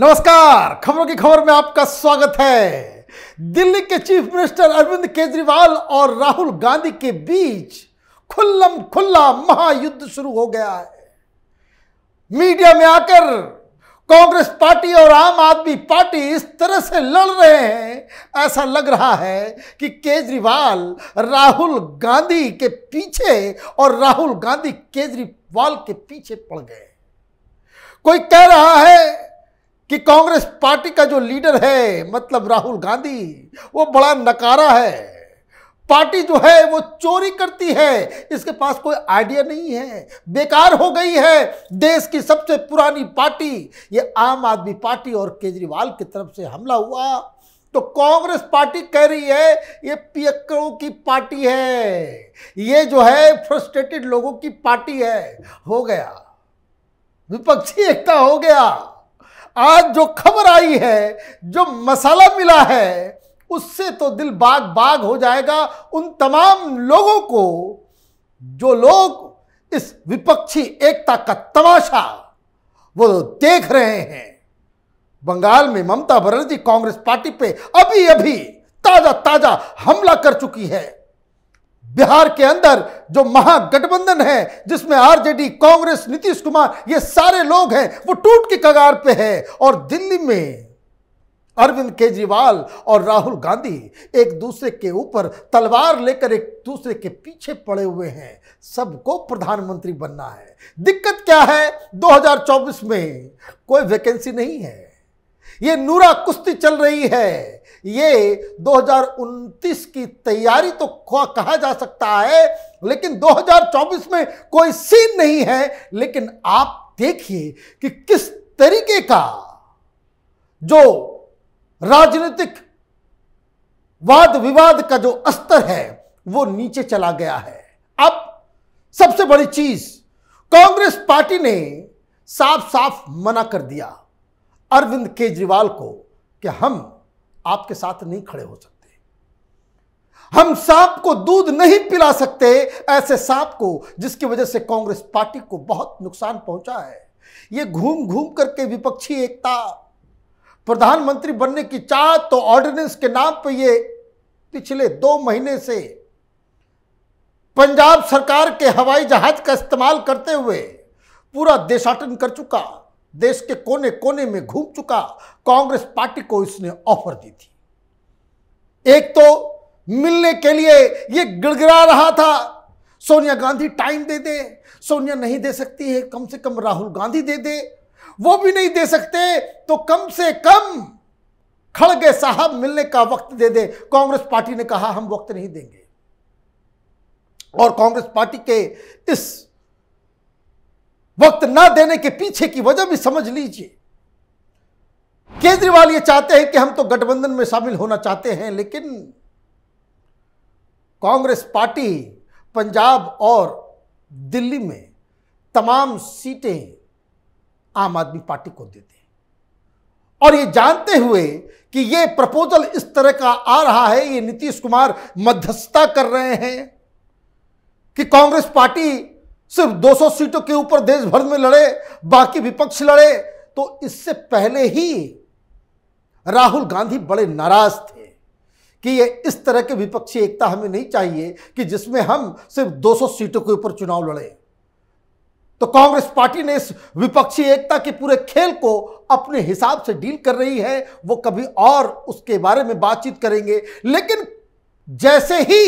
नमस्कार खबरों की खबर में आपका स्वागत है दिल्ली के चीफ मिनिस्टर अरविंद केजरीवाल और राहुल गांधी के बीच खुल्लम खुल्ला महायुद्ध शुरू हो गया है मीडिया में आकर कांग्रेस पार्टी और आम आदमी पार्टी इस तरह से लड़ रहे हैं ऐसा लग रहा है कि केजरीवाल राहुल गांधी के पीछे और राहुल गांधी केजरीवाल के पीछे पड़ गए कोई कह रहा है कि कांग्रेस पार्टी का जो लीडर है मतलब राहुल गांधी वो बड़ा नकारा है पार्टी जो है वो चोरी करती है इसके पास कोई आइडिया नहीं है बेकार हो गई है देश की सबसे पुरानी पार्टी ये आम आदमी पार्टी और केजरीवाल की तरफ से हमला हुआ तो कांग्रेस पार्टी कह रही है ये पियक्कड़ों की पार्टी है ये जो है फ्रस्ट्रेटेड लोगों की पार्टी है हो गया विपक्षी एकता हो गया आज जो खबर आई है जो मसाला मिला है उससे तो दिल बाग बाग हो जाएगा उन तमाम लोगों को जो लोग इस विपक्षी एकता का तमाशा वो देख रहे हैं बंगाल में ममता बनर्जी कांग्रेस पार्टी पे अभी अभी ताजा ताजा हमला कर चुकी है बिहार के अंदर जो महागठबंधन है जिसमें आरजेडी कांग्रेस नीतीश कुमार ये सारे लोग हैं वो टूट के कगार पे है और दिल्ली में अरविंद केजरीवाल और राहुल गांधी एक दूसरे के ऊपर तलवार लेकर एक दूसरे के पीछे पड़े हुए हैं सबको प्रधानमंत्री बनना है दिक्कत क्या है 2024 में कोई वैकेंसी नहीं है ये नूरा कुश्ती चल रही है ये 2029 की तैयारी तो कहा जा सकता है लेकिन 2024 में कोई सीन नहीं है लेकिन आप देखिए कि किस तरीके का जो राजनीतिक वाद विवाद का जो स्तर है वो नीचे चला गया है अब सबसे बड़ी चीज कांग्रेस पार्टी ने साफ साफ मना कर दिया अरविंद केजरीवाल को कि हम आपके साथ नहीं खड़े हो सकते हम सांप को दूध नहीं पिला सकते ऐसे सांप को जिसकी वजह से कांग्रेस पार्टी को बहुत नुकसान पहुंचा है ये घूम घूम करके विपक्षी एकता प्रधानमंत्री बनने की चाह तो ऑर्डिनेंस के नाम पर ये पिछले दो महीने से पंजाब सरकार के हवाई जहाज का इस्तेमाल करते हुए पूरा देशाटन कर चुका देश के कोने कोने में घूम चुका कांग्रेस पार्टी को इसने ऑफर दी थी एक तो मिलने के लिए ये गिड़गिड़ा रहा था सोनिया गांधी टाइम दे दे सोनिया नहीं दे सकती है कम से कम राहुल गांधी दे दे वो भी नहीं दे सकते तो कम से कम खड़गे साहब मिलने का वक्त दे दे कांग्रेस पार्टी ने कहा हम वक्त नहीं देंगे और कांग्रेस पार्टी के इस वक्त ना देने के पीछे की वजह भी समझ लीजिए केजरीवाल ये चाहते हैं कि हम तो गठबंधन में शामिल होना चाहते हैं लेकिन कांग्रेस पार्टी पंजाब और दिल्ली में तमाम सीटें आम आदमी पार्टी को देते हैं और ये जानते हुए कि ये प्रपोजल इस तरह का आ रहा है ये नीतीश कुमार मध्यस्थता कर रहे हैं कि कांग्रेस पार्टी सिर्फ 200 सीटों के ऊपर देश भर में लड़े बाकी विपक्ष लड़े तो इससे पहले ही राहुल गांधी बड़े नाराज थे कि ये इस तरह के विपक्षी एकता हमें नहीं चाहिए कि जिसमें हम सिर्फ 200 सीटों के ऊपर चुनाव लड़े तो कांग्रेस पार्टी ने इस विपक्षी एकता के पूरे खेल को अपने हिसाब से डील कर रही है वो कभी और उसके बारे में बातचीत करेंगे लेकिन जैसे ही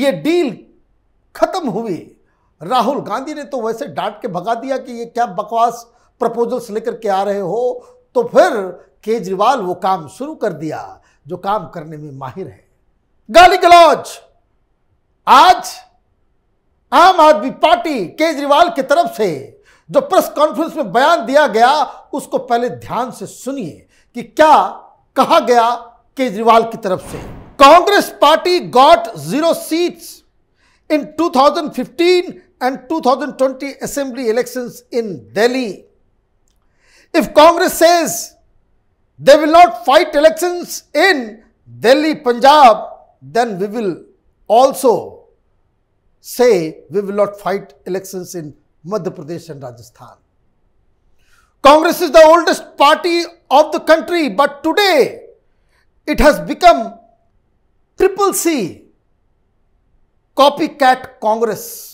ये डील खत्म हुई राहुल गांधी ने तो वैसे डांट के भगा दिया कि ये क्या बकवास प्रपोजल्स लेकर के आ रहे हो तो फिर केजरीवाल वो काम शुरू कर दिया जो काम करने में माहिर है गाली गलौज आज आम आदमी पार्टी केजरीवाल की के तरफ से जो प्रेस कॉन्फ्रेंस में बयान दिया गया उसको पहले ध्यान से सुनिए कि क्या कहा गया केजरीवाल की तरफ से Congress party got zero seats in 2015 and 2020 assembly elections in Delhi. If Congress says they will not fight elections in Delhi, Punjab, then we will also say we will not fight elections in Madhya Pradesh and Rajasthan. Congress is the oldest party of the country, but today it has become triple C, copycat Congress.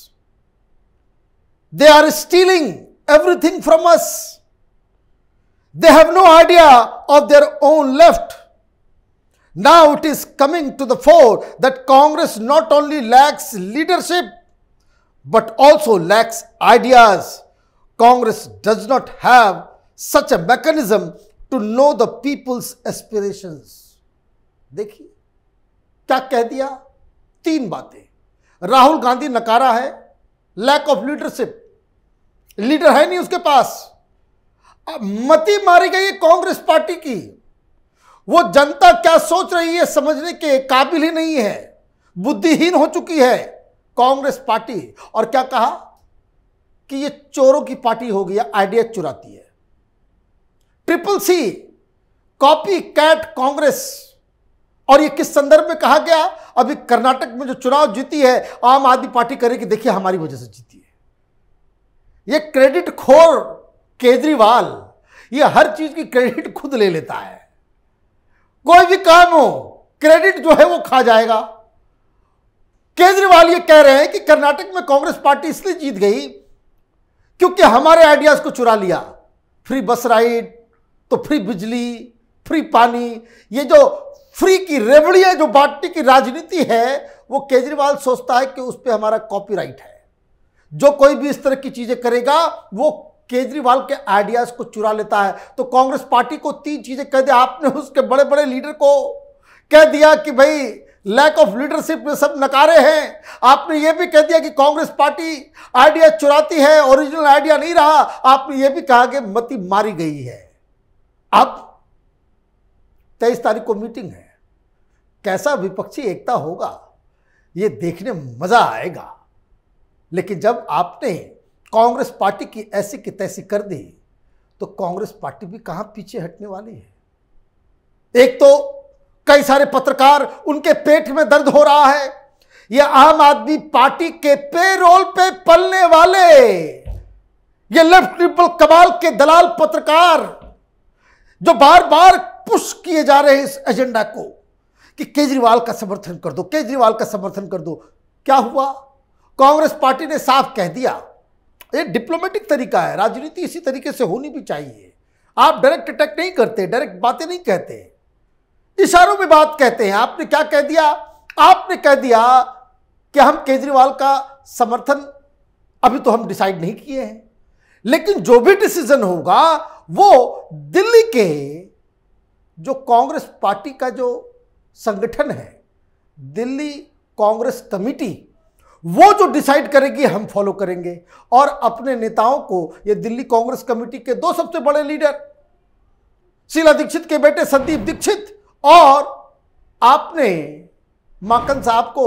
They are stealing everything from us. They have no idea of their own left. Now it is coming to the fore that Congress not only lacks leadership, but also lacks ideas. Congress does not have such a mechanism to know the people's aspirations. देखिए क्या कह दिया तीन बातें राहुल गांधी नकारा है lack of leadership leader है नहीं उसके पास मती मारी गई है कांग्रेस पार्टी की वो जनता क्या सोच रही है समझने के काबिल ही नहीं है बुद्धिहीन हो चुकी है कांग्रेस पार्टी और क्या कहा कि ये चोरों की पार्टी हो गया आइडिया चुराती है triple C copy cat Congress और ये किस संदर्भ में कहा गया अभी कर्नाटक में जो चुनाव जीती है आम आदमी पार्टी करे कि देखिए हमारी वजह से जीती है ये क्रेडिट खोर केजरीवाल ये हर चीज की क्रेडिट खुद ले लेता है कोई भी काम हो क्रेडिट जो है वो खा जाएगा केजरीवाल ये कह रहे हैं कि कर्नाटक में कांग्रेस पार्टी इसलिए जीत गई क्योंकि हमारे आइडियाज को चुरा लिया फ्री बस राइड तो फ्री बिजली फ्री पानी ये जो फ्री की रेवड़ी जो बाटी की राजनीति है वो केजरीवाल सोचता है कि उस पर हमारा कॉपीराइट है जो कोई भी इस तरह की चीजें करेगा वो केजरीवाल के आइडियाज को चुरा लेता है तो कांग्रेस पार्टी को तीन चीजें कह दिया आपने उसके बड़े बड़े लीडर को कह दिया कि भाई लैक ऑफ लीडरशिप में सब नकारे हैं आपने ये भी कह दिया कि कांग्रेस पार्टी आइडिया चुराती है ओरिजिनल आइडिया नहीं रहा आपने ये भी कहा कि मती मारी गई है अब तेईस तारीख को मीटिंग है कैसा विपक्षी एकता होगा ये देखने में मज़ा आएगा लेकिन जब आपने कांग्रेस पार्टी की ऐसी की तैसी कर दी तो कांग्रेस पार्टी भी कहां पीछे हटने वाली है एक तो कई सारे पत्रकार उनके पेट में दर्द हो रहा है यह आम आदमी पार्टी के पेरोल पे पलने वाले ये लेफ्ट ट्रिपल कमाल के दलाल पत्रकार जो बार बार पुश किए जा रहे हैं इस एजेंडा को कि केजरीवाल का समर्थन कर दो केजरीवाल का समर्थन कर दो क्या हुआ कांग्रेस पार्टी ने साफ कह दिया ये डिप्लोमेटिक तरीका है राजनीति इसी तरीके से होनी भी चाहिए आप डायरेक्ट अटैक नहीं करते डायरेक्ट बातें नहीं कहते इशारों में बात कहते हैं आपने क्या कह दिया आपने कह दिया कि हम केजरीवाल का समर्थन अभी तो हम डिसाइड नहीं किए हैं लेकिन जो भी डिसीजन होगा वो दिल्ली के जो कांग्रेस पार्टी का जो संगठन है दिल्ली कांग्रेस कमेटी वो जो डिसाइड करेगी हम फॉलो करेंगे और अपने नेताओं को ये दिल्ली कांग्रेस कमेटी के दो सबसे बड़े लीडर शीला दीक्षित के बेटे संदीप दीक्षित और आपने माकन साहब को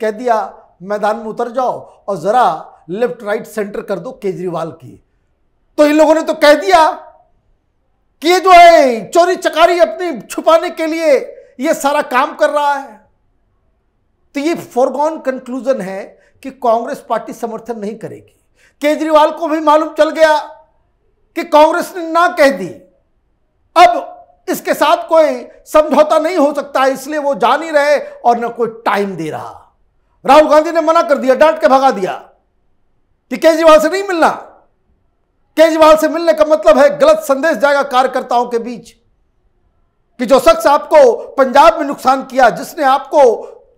कह दिया मैदान में उतर जाओ और जरा लेफ्ट राइट सेंटर कर दो केजरीवाल की तो इन लोगों ने तो कह दिया कि जो है चोरी चकारी अपनी छुपाने के लिए ये सारा काम कर रहा है तो ये फॉरगॉन कंक्लूजन है कि कांग्रेस पार्टी समर्थन नहीं करेगी केजरीवाल को भी मालूम चल गया कि कांग्रेस ने ना कह दी अब इसके साथ कोई समझौता नहीं हो सकता इसलिए वो जा नहीं रहे और ना कोई टाइम दे रहा राहुल गांधी ने मना कर दिया डांट के भगा दिया कि केजरीवाल से नहीं मिलना केजरीवाल से मिलने का मतलब है गलत संदेश जाएगा कार्यकर्ताओं के बीच कि जो शख्स आपको पंजाब में नुकसान किया जिसने आपको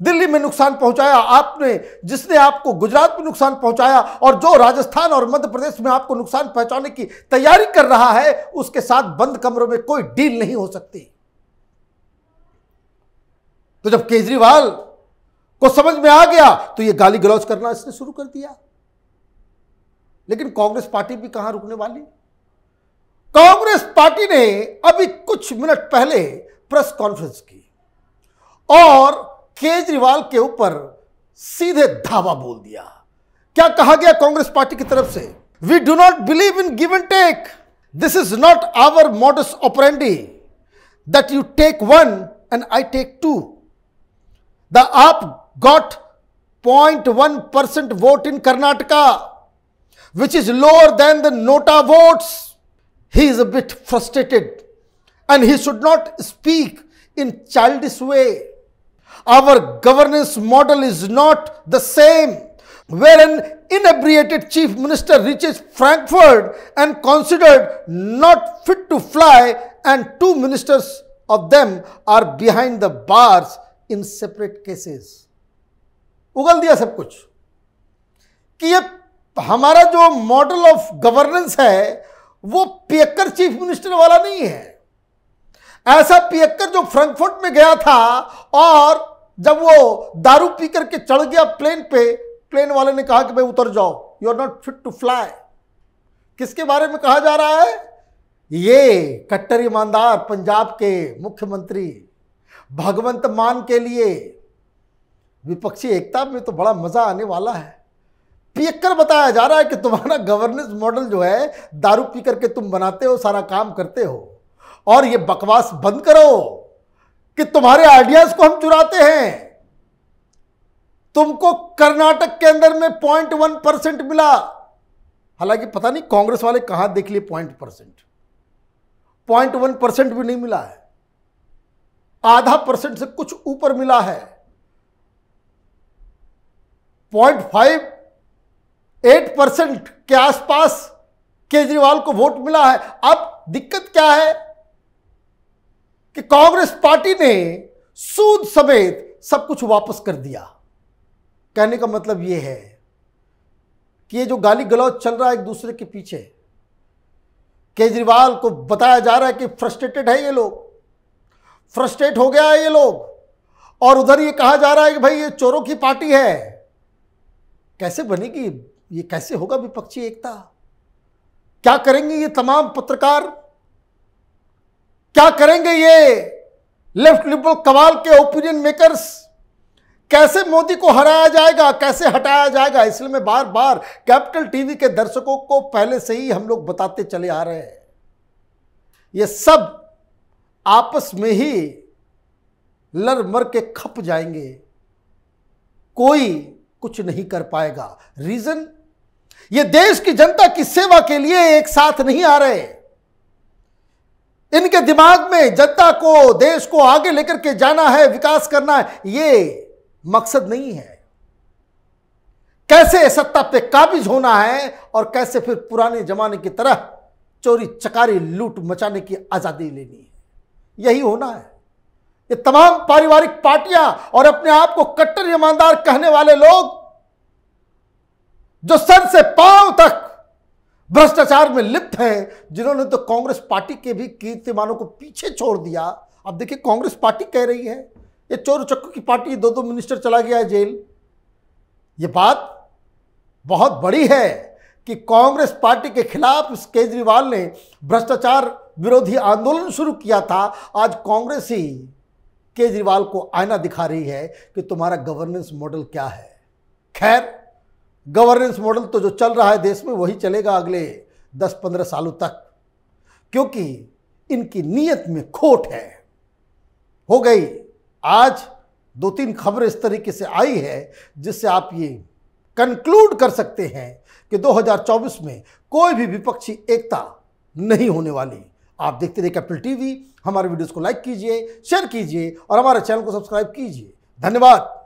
दिल्ली में नुकसान पहुंचाया आपने जिसने आपको गुजरात में नुकसान पहुंचाया और जो राजस्थान और मध्य प्रदेश में आपको नुकसान पहुंचाने की तैयारी कर रहा है उसके साथ बंद कमरों में कोई डील नहीं हो सकती तो जब केजरीवाल को समझ में आ गया तो यह गाली गलौज करना इसने शुरू कर दिया लेकिन कांग्रेस पार्टी भी कहां रुकने वाली कांग्रेस पार्टी ने अभी कुछ मिनट पहले प्रेस कॉन्फ्रेंस की और केजरीवाल के ऊपर सीधे धावा बोल दिया क्या कहा गया कांग्रेस पार्टी की तरफ से we do not believe in give and take this is not our modus operandi that you take one and I take two the AAP got point one percent vote in Karnataka which is lower than the nota votes. He is a bit frustrated and he should not speak in childish way. Our governance model is not the same where an inebriated chief minister reaches Frankfurt and considered not fit to fly and two ministers of them are behind the bars in separate cases. Ugal दिया sab kuch ki ye. तो हमारा जो model of governance है वो पियक्कर chief minister वाला नहीं है ऐसा पियक्कर जो फ्रैंकफर्ट में गया था और जब वो दारू पी करके चढ़ गया प्लेन पे प्लेन वाले ने कहा कि भाई उतर जाओ you are not fit to fly किसके बारे में कहा जा रहा है ये कट्टर ईमानदार पंजाब के मुख्यमंत्री भगवंत मान के लिए विपक्षी एकता में तो बड़ा मजा आने वाला है पीकर बताया जा रहा है कि तुम्हारा गवर्नेंस मॉडल जो है दारू पी करके तुम बनाते हो सारा काम करते हो और ये बकवास बंद करो कि तुम्हारे आइडियाज को हम चुराते हैं तुमको कर्नाटक के अंदर में पॉइंट वन परसेंट मिला हालांकि पता नहीं कांग्रेस वाले कहां देख लिए point percent point one percent भी नहीं मिला है आधा परसेंट से कुछ ऊपर मिला है पॉइंट फाइव एट परसेंट के आसपास केजरीवाल को वोट मिला है अब दिक्कत क्या है कि कांग्रेस पार्टी ने सूद समेत सब कुछ वापस कर दिया कहने का मतलब यह है कि ये जो गाली गलौज चल रहा है एक दूसरे के पीछे केजरीवाल को बताया जा रहा है कि फ्रस्ट्रेटेड है ये लोग फ्रस्ट्रेट हो गया है ये लोग और उधर ये कहा जा रहा है कि भाई ये चोरों की पार्टी है कैसे बनेगी ये कैसे होगा विपक्षी एकता क्या करेंगे ये तमाम पत्रकार क्या करेंगे ये लेफ्ट लिबरल कमाल के ओपिनियन मेकर्स कैसे मोदी को हराया जाएगा कैसे हटाया जाएगा इसलिए मैं बार बार कैपिटल टीवी के दर्शकों को पहले से ही हम लोग बताते चले आ रहे हैं ये सब आपस में ही लर मर के खप जाएंगे कोई कुछ नहीं कर पाएगा रीजन ये देश की जनता की सेवा के लिए एक साथ नहीं आ रहे इनके दिमाग में जनता को देश को आगे लेकर के जाना है विकास करना है ये मकसद नहीं है कैसे सत्ता पे काबिज होना है और कैसे फिर पुराने जमाने की तरह चोरी चकारी लूट मचाने की आज़ादी लेनी है यही होना है ये तमाम पारिवारिक पार्टियां और अपने आप को कट्टर ईमानदार कहने वाले लोग जो सर से पांव तक भ्रष्टाचार में लिप्त हैं जिन्होंने तो कांग्रेस पार्टी के भी कीर्तिमानों को पीछे छोड़ दिया अब देखिए कांग्रेस पार्टी कह रही है ये चोर चक्कू की पार्टी दो दो मिनिस्टर चला गया है जेल ये बात बहुत बड़ी है कि कांग्रेस पार्टी के खिलाफ केजरीवाल ने भ्रष्टाचार विरोधी आंदोलन शुरू किया था आज कांग्रेस ही केजरीवाल को आईना दिखा रही है कि तुम्हारा गवर्नेंस मॉडल क्या है खैर गवर्नेंस मॉडल तो जो चल रहा है देश में वही चलेगा अगले 10-15 सालों तक क्योंकि इनकी नीयत में खोट है हो गई आज दो तीन खबर इस तरीके से आई है जिससे आप ये कंक्लूड कर सकते हैं कि 2024 में कोई भी विपक्षी एकता नहीं होने वाली आप देखते रहिए कैपिटल टीवी हमारे वीडियोस को लाइक कीजिए शेयर कीजिए और हमारे चैनल को सब्सक्राइब कीजिए धन्यवाद